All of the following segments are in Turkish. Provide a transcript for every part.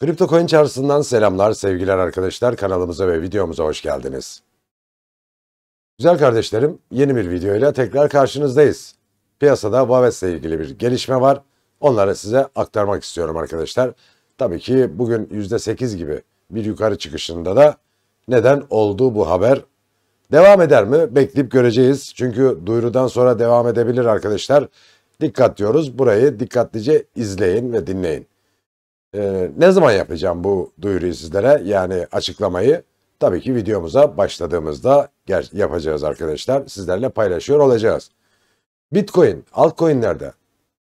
Kripto Coin çarşısından selamlar, sevgiler arkadaşlar. Kanalımıza ve videomuza hoş geldiniz. Güzel kardeşlerim, yeni bir videoyla tekrar karşınızdayız. Piyasada Vavet'le ilgili bir gelişme var. Onları size aktarmak istiyorum arkadaşlar. Tabii ki bugün %8 gibi bir yukarı çıkışında da neden oldu bu haber? Devam eder mi? Bekleyip göreceğiz. Çünkü duyurudan sonra devam edebilir arkadaşlar. Dikkat diyoruz. Burayı dikkatlice izleyin ve dinleyin. Ee, ne zaman yapacağım bu duyuruyu sizlere? Yani açıklamayı tabii ki videomuza başladığımızda yapacağız arkadaşlar. Sizlerle paylaşıyor olacağız. Bitcoin, altcoinlerde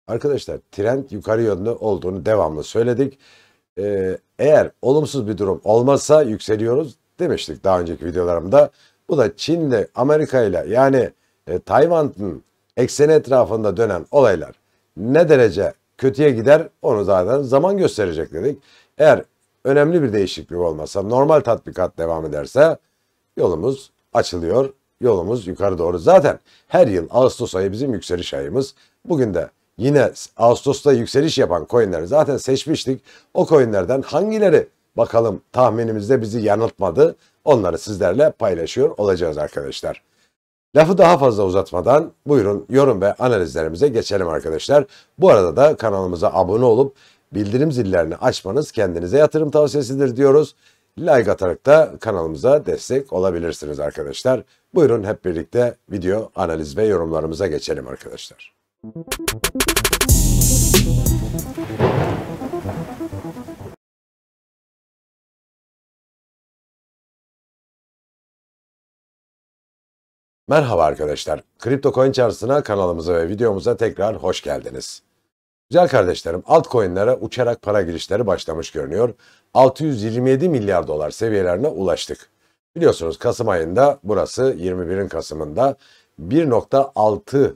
arkadaşlar trend yukarı yönlü olduğunu devamlı söyledik. Ee, eğer olumsuz bir durum olmazsa yükseliyoruz demiştik daha önceki videolarımda. Bu da Çin'le, ile yani e, Tayvan'ın ekseni etrafında dönen olaylar ne derece kötüye gider onu zaten zaman gösterecek dedik. Eğer önemli bir değişiklik olmazsa normal tatbikat devam ederse yolumuz açılıyor. Yolumuz yukarı doğru. Zaten her yıl Ağustos ayı bizim yükseliş ayımız. Bugün de yine Ağustos'ta yükseliş yapan coinleri zaten seçmiştik. O coinlerden hangileri bakalım tahminimizde bizi yanıltmadı onları sizlerle paylaşıyor olacağız arkadaşlar. Lafı daha fazla uzatmadan buyurun yorum ve analizlerimize geçelim arkadaşlar. Bu arada da kanalımıza abone olup bildirim zillerini açmanız kendinize yatırım tavsiyesidir diyoruz. Like atarak da kanalımıza destek olabilirsiniz arkadaşlar. Buyurun hep birlikte video analiz ve yorumlarımıza geçelim arkadaşlar. Müzik Merhaba arkadaşlar. Kripto Coin Çarşısı'na kanalımıza ve videomuza tekrar hoş geldiniz. Güzel kardeşlerim altcoin'lere uçarak para girişleri başlamış görünüyor. 627 milyar dolar seviyelerine ulaştık. Biliyorsunuz Kasım ayında burası 21'in Kasım'ında 1.6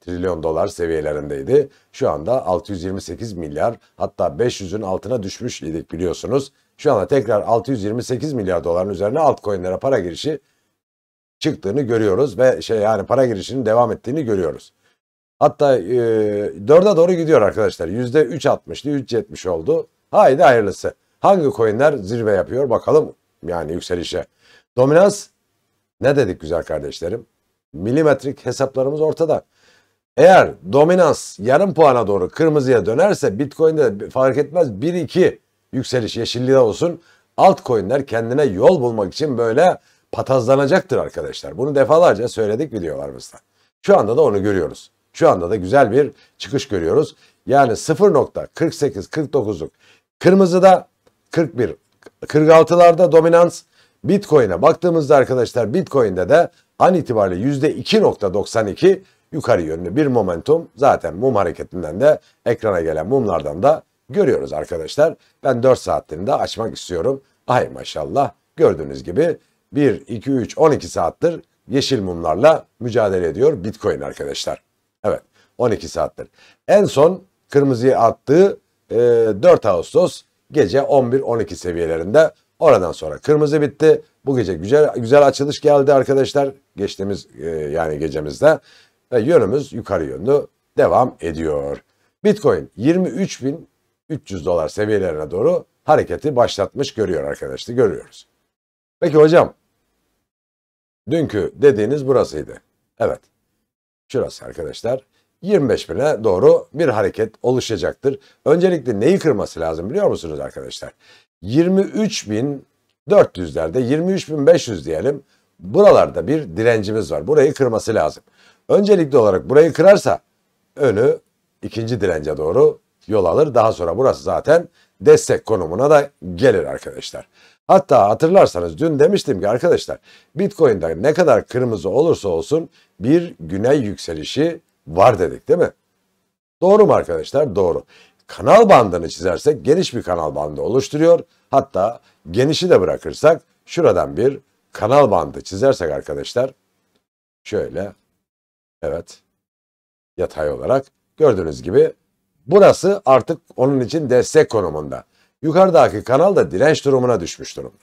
trilyon dolar seviyelerindeydi. Şu anda 628 milyar hatta 500'ün altına düşmüş idik biliyorsunuz. Şu anda tekrar 628 milyar doların üzerine altcoin'lere para girişi çıktığını görüyoruz ve şey yani para girişinin devam ettiğini görüyoruz. Hatta e, 4'e doğru gidiyor arkadaşlar. %3.60'lı 3.70 oldu. Haydi hayırlısı. Hangi coinler zirve yapıyor bakalım yani yükselişe. Dominans ne dedik güzel kardeşlerim? Milimetrik hesaplarımız ortada. Eğer dominans yarım puana doğru kırmızıya dönerse Bitcoin'de fark etmez 1-2 yükseliş yeşilliğe olsun. Altcoin'ler kendine yol bulmak için böyle patazlanacaktır arkadaşlar. Bunu defalarca söyledik videolarımızda. Şu anda da onu görüyoruz. Şu anda da güzel bir çıkış görüyoruz. Yani 0.48-49'luk kırmızıda 41 46'larda dominans Bitcoin'e baktığımızda arkadaşlar Bitcoin'de de an itibariyle %2.92 yukarı yönlü bir momentum zaten mum hareketinden de ekrana gelen mumlardan da görüyoruz arkadaşlar. Ben 4 saatlerini de açmak istiyorum. Ay maşallah gördüğünüz gibi 1, 2, 3, 12 saattir yeşil mumlarla mücadele ediyor Bitcoin arkadaşlar. Evet 12 saattir. En son kırmızıyı attığı e, 4 Ağustos gece 11-12 seviyelerinde oradan sonra kırmızı bitti. Bu gece güzel güzel açılış geldi arkadaşlar. Geçtiğimiz e, yani gecemizde ve yönümüz yukarı yönlü devam ediyor. Bitcoin 23.300 dolar seviyelerine doğru hareketi başlatmış görüyor arkadaşlar görüyoruz. Peki hocam Dünkü dediğiniz burasıydı. Evet. Şurası arkadaşlar. 25 bine doğru bir hareket oluşacaktır. Öncelikle neyi kırması lazım biliyor musunuz arkadaşlar? 23.400'lerde 23.500 diyelim. Buralarda bir direncimiz var. Burayı kırması lazım. Öncelikli olarak burayı kırarsa önü ikinci dirence doğru yol alır. Daha sonra burası zaten destek konumuna da gelir arkadaşlar. Hatta hatırlarsanız dün demiştim ki arkadaşlar Bitcoin'de ne kadar kırmızı olursa olsun bir güney yükselişi var dedik değil mi? Doğru mu arkadaşlar? Doğru. Kanal bandını çizersek geniş bir kanal bandı oluşturuyor. Hatta genişi de bırakırsak şuradan bir kanal bandı çizersek arkadaşlar şöyle evet yatay olarak gördüğünüz gibi Burası artık onun için destek konumunda. Yukarıdaki kanal da direnç durumuna düşmüş durumda.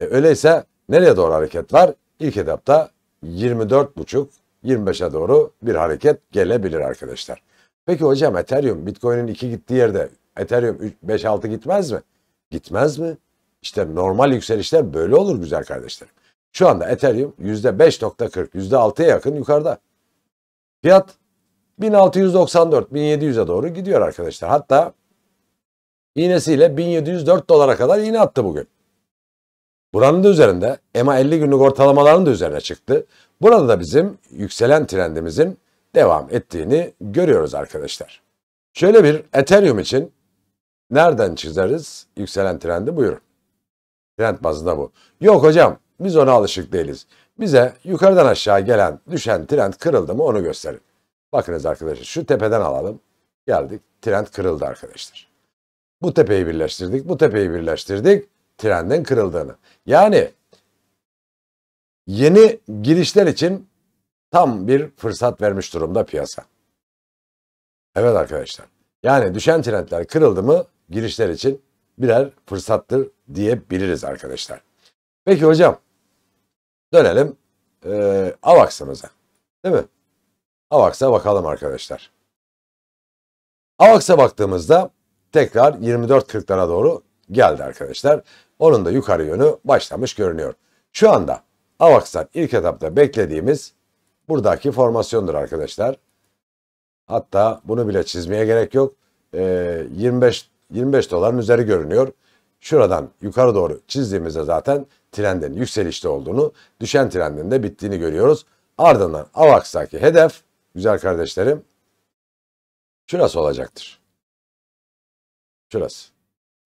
E öyleyse nereye doğru hareket var? İlk etapta 24,5 25'e doğru bir hareket gelebilir arkadaşlar. Peki hocam Ethereum Bitcoin'in 2 gittiği yerde Ethereum 5 6 gitmez mi? Gitmez mi? İşte normal yükselişler böyle olur güzel kardeşlerim. Şu anda Ethereum %5.40, %6'ya yakın yukarıda. Fiyat 1694-1700'e doğru gidiyor arkadaşlar. Hatta iğnesiyle 1704 dolara kadar iğne attı bugün. Buranın da üzerinde EMA 50 günlük ortalamalarının da üzerine çıktı. Burada da bizim yükselen trendimizin devam ettiğini görüyoruz arkadaşlar. Şöyle bir Ethereum için nereden çizeriz yükselen trendi buyurun. Trend bazında bu. Yok hocam biz ona alışık değiliz. Bize yukarıdan aşağı gelen düşen trend kırıldı mı onu gösterin. Bakınız arkadaşlar şu tepeden alalım. Geldik. Trend kırıldı arkadaşlar. Bu tepeyi birleştirdik. Bu tepeyi birleştirdik. Trendin kırıldığını. Yani yeni girişler için tam bir fırsat vermiş durumda piyasa. Evet arkadaşlar. Yani düşen trendler kırıldı mı girişler için birer fırsattır diyebiliriz arkadaşlar. Peki hocam dönelim e, AVAX'ımıza değil mi? AVAX'a bakalım arkadaşlar. AVAX'a baktığımızda tekrar 24.40'lara doğru geldi arkadaşlar. Onun da yukarı yönü başlamış görünüyor. Şu anda AVAX'tan ilk etapta beklediğimiz buradaki formasyondur arkadaşlar. Hatta bunu bile çizmeye gerek yok. Ee, 25 25 doların üzeri görünüyor. Şuradan yukarı doğru çizdiğimizde zaten trendin yükselişte olduğunu, düşen trendin de bittiğini görüyoruz. Ardından AVAX'taki hedef güzel kardeşlerim şurası olacaktır. Şurası.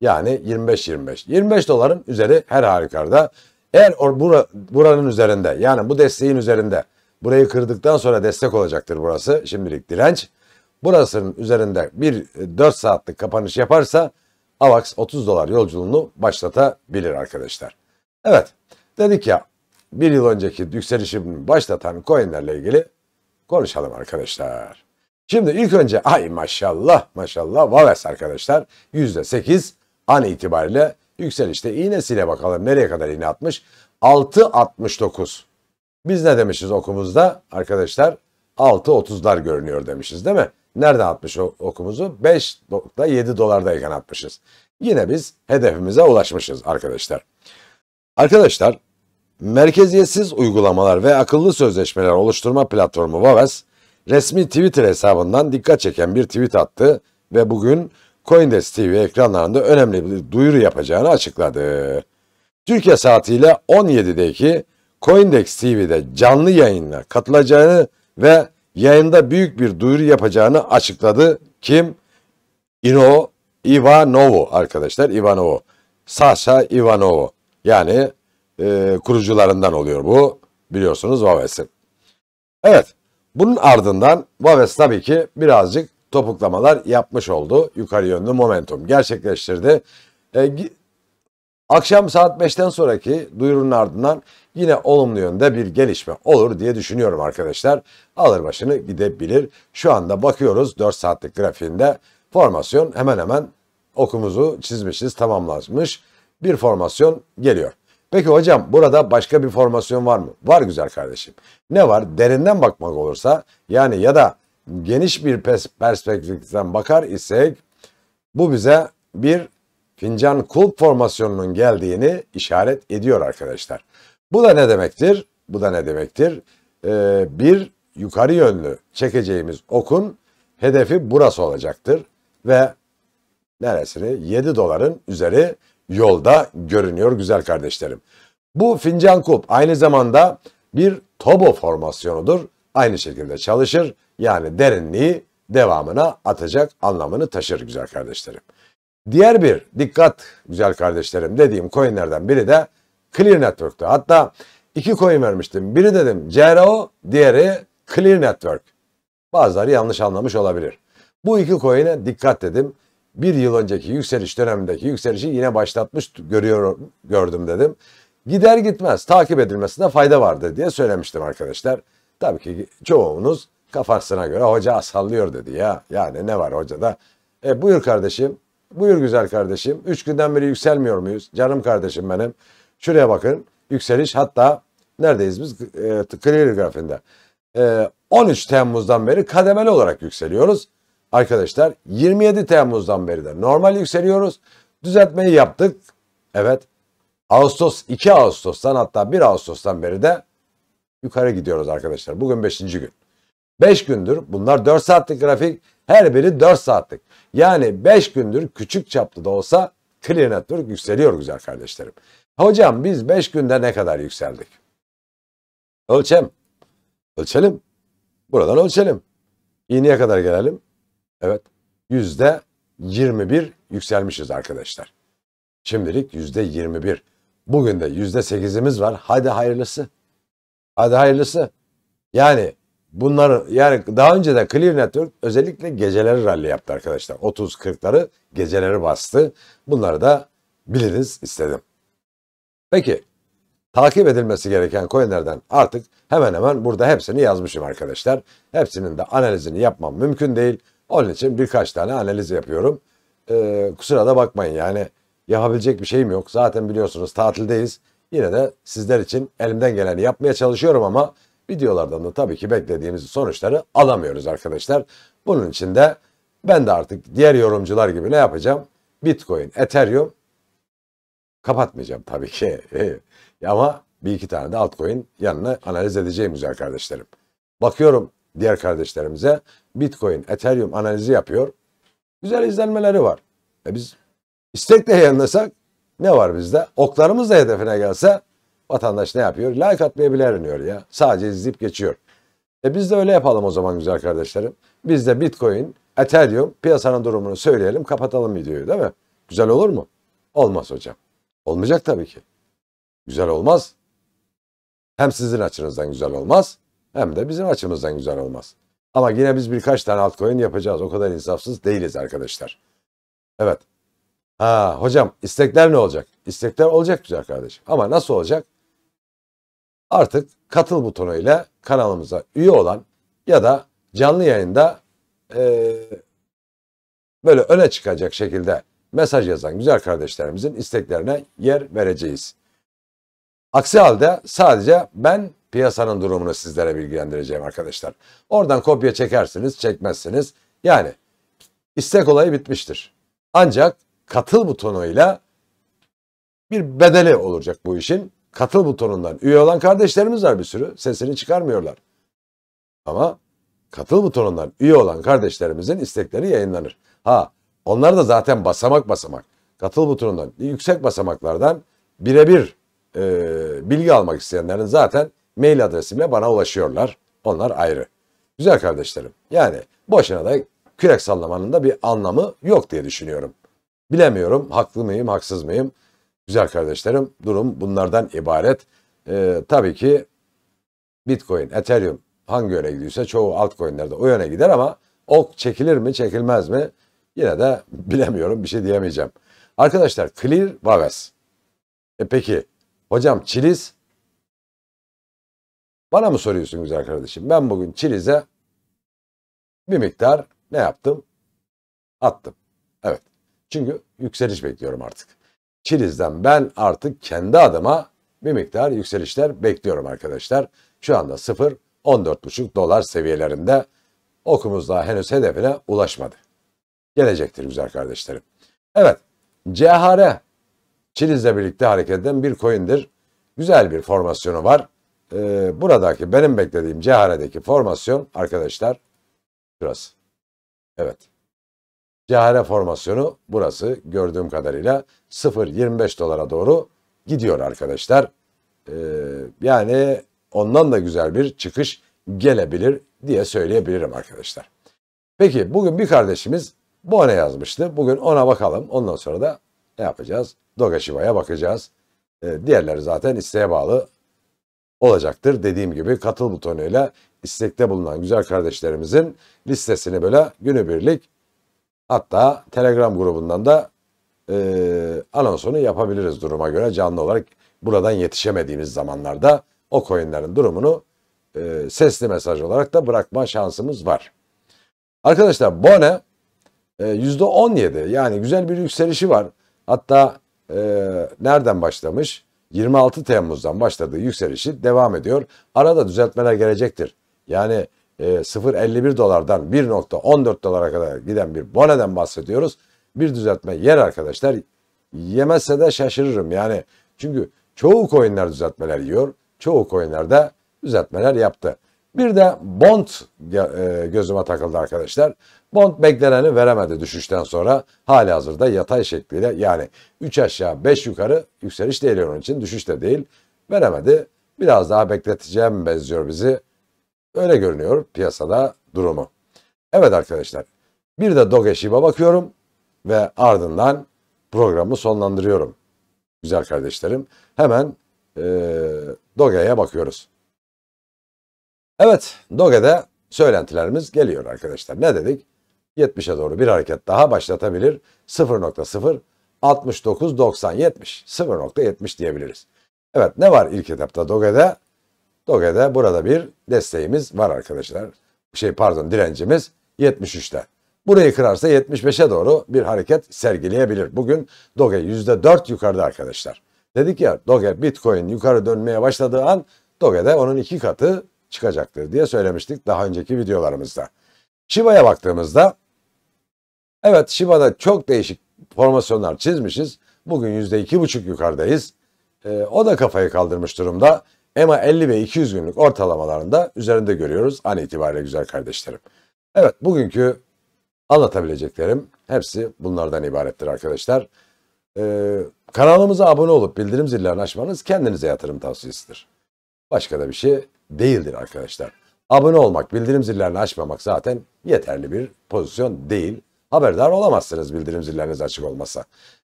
Yani 25-25. 25 doların üzeri her harikarda, Eğer or, bura, buranın üzerinde yani bu desteğin üzerinde burayı kırdıktan sonra destek olacaktır burası. Şimdilik direnç. Burasının üzerinde bir 4 saatlik kapanış yaparsa AVAX 30 dolar yolculuğunu başlatabilir arkadaşlar. Evet dedik ya bir yıl önceki yükselişini başlatan coinlerle ilgili konuşalım arkadaşlar. Şimdi ilk önce ay maşallah maşallah vales arkadaşlar %8 an itibariyle yükselişte iğnesiyle bakalım nereye kadar iğne atmış? 6.69. Biz ne demişiz okumuzda arkadaşlar? 6.30'lar görünüyor demişiz değil mi? Nerede atmış okumuzu? 5.7 dolardayken atmışız. Yine biz hedefimize ulaşmışız arkadaşlar. Arkadaşlar Merkeziyetsiz uygulamalar ve akıllı sözleşmeler oluşturma platformu Waves, resmi Twitter hesabından dikkat çeken bir tweet attı ve bugün Coindesk TV ekranlarında önemli bir duyuru yapacağını açıkladı. Türkiye saatiyle 17'deki Coindex TV'de canlı yayınla katılacağını ve yayında büyük bir duyuru yapacağını açıkladı. Kim? Ino Ivanovu arkadaşlar Ivanovu Sasha Ivanovu Yani e, kurucularından oluyor bu. Biliyorsunuz Waves'in. Evet. Bunun ardından Waves tabii ki birazcık topuklamalar yapmış oldu. Yukarı yönlü momentum gerçekleştirdi. E, akşam saat 5'ten sonraki duyurunun ardından yine olumlu yönde bir gelişme olur diye düşünüyorum arkadaşlar. Alır başını gidebilir. Şu anda bakıyoruz 4 saatlik grafiğinde formasyon hemen hemen okumuzu çizmişiz tamamlanmış bir formasyon geliyor. Peki hocam burada başka bir formasyon var mı? Var güzel kardeşim. Ne var? Derinden bakmak olursa yani ya da geniş bir perspektiften bakar isek bu bize bir fincan kulp formasyonunun geldiğini işaret ediyor arkadaşlar. Bu da ne demektir? Bu da ne demektir? Ee, bir yukarı yönlü çekeceğimiz okun hedefi burası olacaktır ve neresini? 7 doların üzeri yolda görünüyor güzel kardeşlerim. Bu fincan kup aynı zamanda bir tobo formasyonudur. Aynı şekilde çalışır yani derinliği devamına atacak anlamını taşır güzel kardeşlerim. Diğer bir dikkat güzel kardeşlerim dediğim coinlerden biri de Clear Network'tu. Hatta iki coin vermiştim. Biri dedim CRO, diğeri Clear Network. Bazıları yanlış anlamış olabilir. Bu iki coin'e dikkat dedim bir yıl önceki yükseliş dönemindeki yükselişi yine başlatmış görüyorum gördüm dedim. Gider gitmez takip edilmesinde fayda vardı diye söylemiştim arkadaşlar. Tabii ki çoğunuz kafasına göre hoca sallıyor dedi ya. Yani ne var hocada? E buyur kardeşim, buyur güzel kardeşim. Üç günden beri yükselmiyor muyuz? Canım kardeşim benim. Şuraya bakın yükseliş hatta neredeyiz biz? E, Clear grafiğinde. E, 13 Temmuz'dan beri kademeli olarak yükseliyoruz. Arkadaşlar 27 Temmuz'dan beri de normal yükseliyoruz. Düzeltmeyi yaptık. Evet. Ağustos 2 Ağustos'tan hatta 1 Ağustos'tan beri de yukarı gidiyoruz arkadaşlar. Bugün 5. gün. 5 gündür bunlar 4 saatlik grafik. Her biri 4 saatlik. Yani 5 gündür küçük çaplı da olsa Clear Network yükseliyor güzel kardeşlerim. Hocam biz 5 günde ne kadar yükseldik? Ölçem. Ölçelim. Buradan ölçelim. İğneye kadar gelelim. Evet yüzde 21 yükselmişiz arkadaşlar. Şimdilik yüzde 21. Bugün de yüzde 8'imiz var. Hadi hayırlısı. Hadi hayırlısı. Yani bunları yani daha önce de Clear Network özellikle geceleri rally yaptı arkadaşlar. 30-40'ları geceleri bastı. Bunları da biliniz istedim. Peki takip edilmesi gereken coinlerden artık hemen hemen burada hepsini yazmışım arkadaşlar. Hepsinin de analizini yapmam mümkün değil. Onun için birkaç tane analiz yapıyorum. Ee, kusura da bakmayın yani yapabilecek bir şeyim yok. Zaten biliyorsunuz tatildeyiz. Yine de sizler için elimden geleni yapmaya çalışıyorum ama videolardan da tabii ki beklediğimiz sonuçları alamıyoruz arkadaşlar. Bunun için de ben de artık diğer yorumcular gibi ne yapacağım? Bitcoin, Ethereum kapatmayacağım tabii ki. ama bir iki tane de altcoin yanına analiz edeceğim güzel kardeşlerim. Bakıyorum diğer kardeşlerimize Bitcoin, Ethereum analizi yapıyor. Güzel izlenmeleri var. E biz istekle yayınlasak ne var bizde? Oklarımız da hedefine gelse vatandaş ne yapıyor? Like atmaya bile eriniyor ya. Sadece izleyip geçiyor. E biz de öyle yapalım o zaman güzel kardeşlerim. Biz de Bitcoin, Ethereum piyasanın durumunu söyleyelim kapatalım videoyu değil mi? Güzel olur mu? Olmaz hocam. Olmayacak tabii ki. Güzel olmaz. Hem sizin açınızdan güzel olmaz hem de bizim açımızdan güzel olmaz. Ama yine biz birkaç tane altcoin yapacağız. O kadar insafsız değiliz arkadaşlar. Evet. Ha, hocam istekler ne olacak? İstekler olacak güzel kardeşim. Ama nasıl olacak? Artık katıl butonu ile kanalımıza üye olan ya da canlı yayında e, böyle öne çıkacak şekilde mesaj yazan güzel kardeşlerimizin isteklerine yer vereceğiz. Aksi halde sadece ben piyasanın durumunu sizlere bilgilendireceğim arkadaşlar. Oradan kopya çekersiniz, çekmezsiniz. Yani istek olayı bitmiştir. Ancak katıl butonuyla bir bedeli olacak bu işin. Katıl butonundan üye olan kardeşlerimiz var bir sürü. Sesini çıkarmıyorlar. Ama katıl butonundan üye olan kardeşlerimizin istekleri yayınlanır. Ha onlar da zaten basamak basamak. Katıl butonundan yüksek basamaklardan birebir e, bilgi almak isteyenlerin zaten mail adresimle bana ulaşıyorlar. Onlar ayrı. Güzel kardeşlerim. Yani boşuna da kürek sallamanın da bir anlamı yok diye düşünüyorum. Bilemiyorum haklı mıyım haksız mıyım. Güzel kardeşlerim durum bunlardan ibaret. Ee, tabii ki Bitcoin, Ethereum hangi yöne gidiyorsa çoğu altcoin'lerde o yöne gider ama ok çekilir mi çekilmez mi yine de bilemiyorum bir şey diyemeyeceğim. Arkadaşlar Clear Vaves. E peki hocam Çiliz bana mı soruyorsun güzel kardeşim? Ben bugün Çiliz'e bir miktar ne yaptım? Attım. Evet. Çünkü yükseliş bekliyorum artık. Çiliz'den ben artık kendi adıma bir miktar yükselişler bekliyorum arkadaşlar. Şu anda 0 14,5 dolar seviyelerinde okumuz daha henüz hedefine ulaşmadı. Gelecektir güzel kardeşlerim. Evet CHR Çiliz'le birlikte hareket eden bir coin'dir. Güzel bir formasyonu var e, buradaki benim beklediğim Cehare'deki formasyon arkadaşlar burası Evet. Cehare formasyonu burası gördüğüm kadarıyla 0.25 dolara doğru gidiyor arkadaşlar. Ee, yani ondan da güzel bir çıkış gelebilir diye söyleyebilirim arkadaşlar. Peki bugün bir kardeşimiz bu Bone yazmıştı. Bugün ona bakalım. Ondan sonra da ne yapacağız? Doga Shiva'ya bakacağız. Ee, diğerleri zaten isteğe bağlı olacaktır. Dediğim gibi katıl butonuyla istekte bulunan güzel kardeşlerimizin listesini böyle günübirlik hatta Telegram grubundan da e, anonsunu yapabiliriz duruma göre canlı olarak buradan yetişemediğimiz zamanlarda o coinlerin durumunu e, sesli mesaj olarak da bırakma şansımız var. Arkadaşlar Bone e, %17 yani güzel bir yükselişi var. Hatta e, nereden başlamış? 26 Temmuz'dan başladığı yükselişi devam ediyor. Arada düzeltmeler gelecektir. Yani e, 0.51 dolardan 1.14 dolara kadar giden bir boneden bahsediyoruz. Bir düzeltme yer arkadaşlar. Yemezse de şaşırırım yani. Çünkü çoğu coinler düzeltmeler yiyor. Çoğu de düzeltmeler yaptı. Bir de Bond e, gözüme takıldı arkadaşlar. Bond bekleneni veremedi düşüşten sonra. Hali hazırda yatay şekliyle yani 3 aşağı 5 yukarı yükseliş değil onun için düşüş de değil. Veremedi. Biraz daha bekleteceğim benziyor bizi. Öyle görünüyor piyasada durumu. Evet arkadaşlar bir de Doge Shib'e bakıyorum ve ardından programı sonlandırıyorum. Güzel kardeşlerim hemen ee, Doge'ye bakıyoruz. Evet, Doge'de söylentilerimiz geliyor arkadaşlar. Ne dedik? 70'e doğru bir hareket daha başlatabilir. 0.0 69 90 70 0.70 diyebiliriz. Evet ne var ilk etapta Doge'de? Doge'de burada bir desteğimiz var arkadaşlar. Şey pardon direncimiz 73'te. Burayı kırarsa 75'e doğru bir hareket sergileyebilir. Bugün Doge %4 yukarıda arkadaşlar. Dedik ya Doge Bitcoin yukarı dönmeye başladığı an Doge'de onun iki katı çıkacaktır diye söylemiştik daha önceki videolarımızda. Shiba'ya baktığımızda evet Shiba'da çok değişik formasyonlar çizmişiz. Bugün %2,5 yukarıdayız. E, o da kafayı kaldırmış durumda. EMA 50 ve 200 günlük ortalamalarında üzerinde görüyoruz an itibariyle güzel kardeşlerim. Evet bugünkü anlatabileceklerim hepsi bunlardan ibarettir arkadaşlar. Ee, kanalımıza abone olup bildirim zillerini açmanız kendinize yatırım tavsiyesidir. Başka da bir şey değildir arkadaşlar. Abone olmak, bildirim zillerini açmamak zaten yeterli bir pozisyon değil. Haberdar olamazsınız bildirim zilleriniz açık olmasa.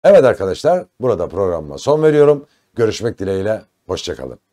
Evet arkadaşlar burada programıma son veriyorum. Görüşmek dileğiyle, hoşçakalın.